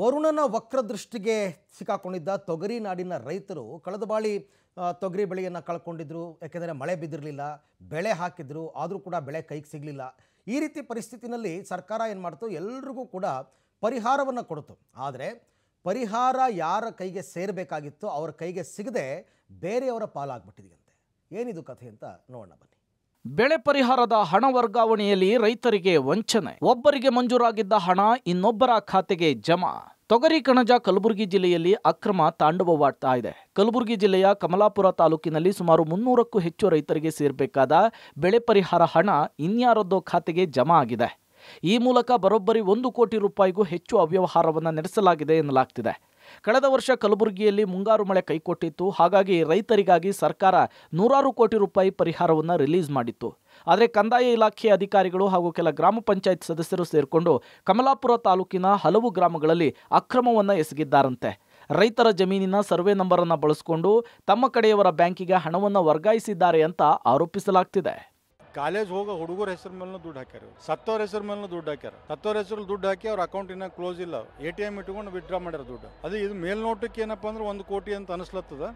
ವರುಣನ ವಕ್ರದೃಷ್ಟಿಗೆ ಸಿಕ್ಕಾಕೊಂಡಿದ್ದ ತೊಗರಿ ನಾಡಿನ ರೈತರು ಕಳೆದ ಬಾಳಿ ತೊಗರಿ ಬೆಳೆಯನ್ನು ಕಳ್ಕೊಂಡಿದ್ರು ಯಾಕೆಂದರೆ ಮಳೆ ಬಿದ್ದಿರಲಿಲ್ಲ ಬೆಳೆ ಹಾಕಿದ್ರು ಆದರೂ ಕೂಡ ಬೆಳೆ ಕೈಗೆ ಸಿಗಲಿಲ್ಲ ಈ ರೀತಿ ಪರಿಸ್ಥಿತಿನಲ್ಲಿ ಸರ್ಕಾರ ಏನು ಮಾಡ್ತು ಎಲ್ರಿಗೂ ಕೂಡ ಪರಿಹಾರವನ್ನು ಕೊಡ್ತು ಆದರೆ ಪರಿಹಾರ ಯಾರ ಕೈಗೆ ಸೇರಬೇಕಾಗಿತ್ತು ಅವರ ಕೈಗೆ ಸಿಗದೆ ಬೇರೆಯವರ ಪಾಲಾಗ್ಬಿಟ್ಟಿದೆಯಂತೆ ಏನಿದು ಕಥೆ ಅಂತ ನೋಡೋಣ ಬನ್ನಿ ಬೆಳೆ ಪರಿಹಾರದ ಹಣ ವರ್ಗಾವಣೆಯಲ್ಲಿ ರೈತರಿಗೆ ವಂಚನೆ ಒಬ್ಬರಿಗೆ ಮಂಜೂರಾಗಿದ್ದ ಹಣ ಇನ್ನೊಬ್ಬರ ಖಾತೆಗೆ ಜಮಾ ತೊಗರಿ ಕಣಜ ಕಲಬುರಗಿ ಜಿಲ್ಲೆಯಲ್ಲಿ ಅಕ್ರಮ ತಾಂಡವವಾಡ್ತಾ ಇದೆ ಕಲಬುರಗಿ ಜಿಲ್ಲೆಯ ಕಮಲಾಪುರ ತಾಲೂಕಿನಲ್ಲಿ ಸುಮಾರು ಮುನ್ನೂರಕ್ಕೂ ಹೆಚ್ಚು ರೈತರಿಗೆ ಸೇರಬೇಕಾದ ಬೆಳೆ ಪರಿಹಾರ ಹಣ ಇನ್ಯಾರದ್ದೋ ಖಾತೆಗೆ ಜಮಾ ಆಗಿದೆ ಈ ಮೂಲಕ ಬರೋಬ್ಬರಿ ಒಂದು ಕೋಟಿ ರೂಪಾಯಿಗೂ ಹೆಚ್ಚು ಅವ್ಯವಹಾರವನ್ನು ನಡೆಸಲಾಗಿದೆ ಎನ್ನಲಾಗ್ತಿದೆ ಕಳೆದ ವರ್ಷ ಕಲಬುರಗಿಯಲ್ಲಿ ಮುಂಗಾರು ಮಳೆ ಕೈಕೊಟ್ಟಿತ್ತು ಹಾಗಾಗಿ ರೈತರಿಗಾಗಿ ಸರ್ಕಾರ ನೂರಾರು ಕೋಟಿ ರೂಪಾಯಿ ಪರಿಹಾರವನ್ನು ರಿಲೀಸ್ ಮಾಡಿತ್ತು ಆದರೆ ಕಂದಾಯ ಇಲಾಖೆ ಅಧಿಕಾರಿಗಳು ಹಾಗೂ ಕೆಲ ಗ್ರಾಮ ಪಂಚಾಯತ್ ಸದಸ್ಯರು ಸೇರಿಕೊಂಡು ಕಮಲಾಪುರ ತಾಲೂಕಿನ ಹಲವು ಗ್ರಾಮಗಳಲ್ಲಿ ಅಕ್ರಮವನ್ನು ಎಸಗಿದ್ದಾರಂತೆ ರೈತರ ಜಮೀನಿನ ಸರ್ವೆ ನಂಬರನ್ನು ಬಳಸಿಕೊಂಡು ತಮ್ಮ ಕಡೆಯವರ ಬ್ಯಾಂಕಿಗೆ ಹಣವನ್ನು ವರ್ಗಾಯಿಸಿದ್ದಾರೆ ಅಂತ ಆರೋಪಿಸಲಾಗ್ತಿದೆ ಕಾಲೇಜ್ ಹೋಗೋ ಹುಡುಗರ ಹೆಸರು ಮೇಲೆ ದುಡ್ಡು ಹಾಕ್ಯಾರ ಸತ್ತವ್ರ ಹೆಸರು ಮೇಲೆ ದುಡ್ಡು ಹಾಕ್ಯಾರ ಸತ್ತವ್ರ ಹೆಸರು ದುಡ್ಡು ಹಾಕಿ ಅವ್ರ ಅಕೌಂಟ್ ಇನ್ನ ಕ್ಲೋಸ್ ಇಲ್ಲ ಎ ಟಿ ಎಮ್ ಇಟ್ಕೊಂಡು ವಿತ್ಡ್ರಾ ಮಾಡ್ಯಾರ ದುಡ್ಡು ಅದು ಇದು ಮೇಲ್ನೋಟಕ್ಕೆ ಏನಪ್ಪ ಅಂದ್ರೆ ಒಂದು ಕೋಟಿ ಅಂತ ಅನಿಸ್ಲತ್ತದ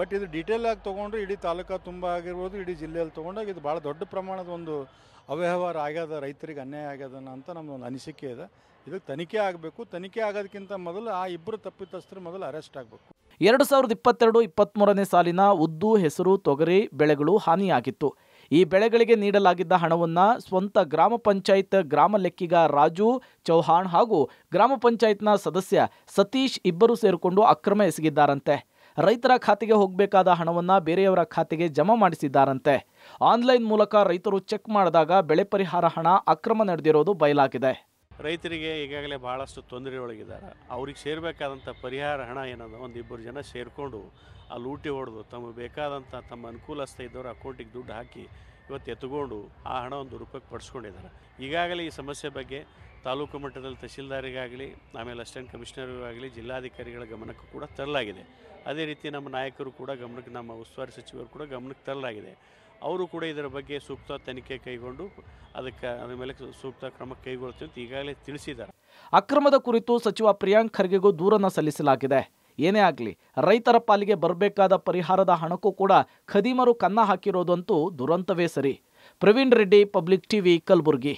ಬಟ್ ಇದು ಡೀಟೇಲ್ ಆಗಿ ತೊಗೊಂಡ್ರೆ ಇಡೀ ತಾಲೂಕಾ ತುಂಬ ಆಗಿರ್ಬೋದು ಇಡೀ ಜಿಲ್ಲೆಯಲ್ಲಿ ತೊಗೊಂಡಾಗ ಇದು ಭಾಳ ದೊಡ್ಡ ಪ್ರಮಾಣದ ಒಂದು ಅವ್ಯವಹಾರ ಆಗ್ಯದ ರೈತರಿಗೆ ಅನ್ಯಾಯ ಆಗ್ಯದ ಅಂತ ಒಂದು ಅನಿಸಿಕೆ ಇದೆ ಇದಕ್ಕೆ ತನಿಖೆ ಆಗಬೇಕು ತನಿಖೆ ಆಗೋದಕ್ಕಿಂತ ಮೊದಲು ಆ ಇಬ್ಬರು ತಪ್ಪಿತಸ್ಥರು ಮೊದಲು ಅರೆಸ್ಟ್ ಆಗಬೇಕು ಎರಡು ಸಾವಿರದ ಇಪ್ಪತ್ತೆರಡು ಇಪ್ಪತ್ತ್ಮೂರನೇ ಸಾಲಿನ ಉದ್ದು ಹೆಸರು ತೊಗರಿ ಬೆಳೆಗಳು ಹಾನಿಯಾಗಿತ್ತು ಈ ಬೆಳೆಗಳಿಗೆ ನೀಡಲಾಗಿದ್ದ ಹಣವನ್ನು ಸ್ವಂತ ಗ್ರಾಮ ಪಂಚಾಯತ್ ಗ್ರಾಮ ಲೆಕ್ಕಿಗ ರಾಜು ಚೌಹಾಣ್ ಹಾಗೂ ಗ್ರಾಮ ಪಂಚಾಯತ್ನ ಸದಸ್ಯ ಸತೀಶ್ ಇಬ್ಬರು ಸೇರಿಕೊಂಡು ಅಕ್ರಮ ಎಸಗಿದ್ದಾರಂತೆ ರೈತರ ಖಾತೆಗೆ ಹೋಗಬೇಕಾದ ಹಣವನ್ನು ಬೇರೆಯವರ ಖಾತೆಗೆ ಜಮಾ ಮಾಡಿಸಿದ್ದಾರಂತೆ ಆನ್ಲೈನ್ ಮೂಲಕ ರೈತರು ಚೆಕ್ ಮಾಡಿದಾಗ ಬೆಳೆ ಪರಿಹಾರ ಹಣ ಅಕ್ರಮ ನಡೆದಿರೋದು ಬಯಲಾಗಿದೆ ರೈತರಿಗೆ ಈಗಾಗಲೇ ಭಾಳಷ್ಟು ತೊಂದರೆ ಒಳಗಿದ್ದಾರೆ ಅವ್ರಿಗೆ ಸೇರಬೇಕಾದಂಥ ಪರಿಹಾರ ಹಣ ಏನದ ಒಂದು ಇಬ್ಬರು ಜನ ಸೇರಿಕೊಂಡು ಆ ಲೂಟಿ ಹೊಡೆದು ತಮಗೆ ಬೇಕಾದಂಥ ತಮ್ಮ ಅನುಕೂಲಸ್ಥ ಇದ್ದವರು ಅಕೌಂಟಿಗೆ ದುಡ್ಡು ಹಾಕಿ ಇವತ್ತು ಎತ್ಕೊಂಡು ಆ ಹಣ ಒಂದು ರೂಪಾಯಿ ಪಡಿಸ್ಕೊಂಡಿದ್ದಾರೆ ಈಗಾಗಲೇ ಈ ಸಮಸ್ಯೆ ಬಗ್ಗೆ ತಾಲೂಕು ಮಟ್ಟದಲ್ಲಿ ತಹಶೀಲ್ದಾರಿಗಾಗಲಿ ಆಮೇಲೆ ಅಸಿಸ್ಟೆಂಟ್ ಕಮಿಷನರಿಗಾಗಲಿ ಜಿಲ್ಲಾಧಿಕಾರಿಗಳ ಗಮನಕ್ಕೂ ಕೂಡ ತರಲಾಗಿದೆ ಅದೇ ರೀತಿ ನಮ್ಮ ನಾಯಕರು ಕೂಡ ಗಮನಕ್ಕೆ ನಮ್ಮ ಉಸ್ತುವಾರಿ ಸಚಿವರು ಕೂಡ ಗಮನಕ್ಕೆ ತರಲಾಗಿದೆ ಅವರು ಕೂಡ ಇದರ ಬಗ್ಗೆ ಸೂಕ್ತ ತನಿಖೆ ಕೈಗೊಂಡು ಅದಕ್ಕೆ ಅದರ ಮೇಲೆ ಸೂಕ್ತ ಕ್ರಮ ಕೈಗೊಳ್ತೀವಿ ಅಂತ ಈಗಾಗಲೇ ತಿಳಿಸಿದ್ದಾರೆ ಅಕ್ರಮದ ಕುರಿತು ಸಚಿವ ಪ್ರಿಯಾಂಕ್ ಖರ್ಗೆಗೂ ದೂರನ್ನು ಸಲ್ಲಿಸಲಾಗಿದೆ ಏನೇ ಆಗಲಿ ರೈತರ ಪಾಲಿಗೆ ಬರಬೇಕಾದ ಪರಿಹಾರದ ಹಣಕ್ಕೂ ಕೂಡ ಖದೀಮರು ಕನ್ನ ಹಾಕಿರೋದಂತೂ ದುರಂತವೇ ಸರಿ ಪ್ರವೀಣ್ ರೆಡ್ಡಿ ಪಬ್ಲಿಕ್ ಟಿವಿ ಕಲಬುರಗಿ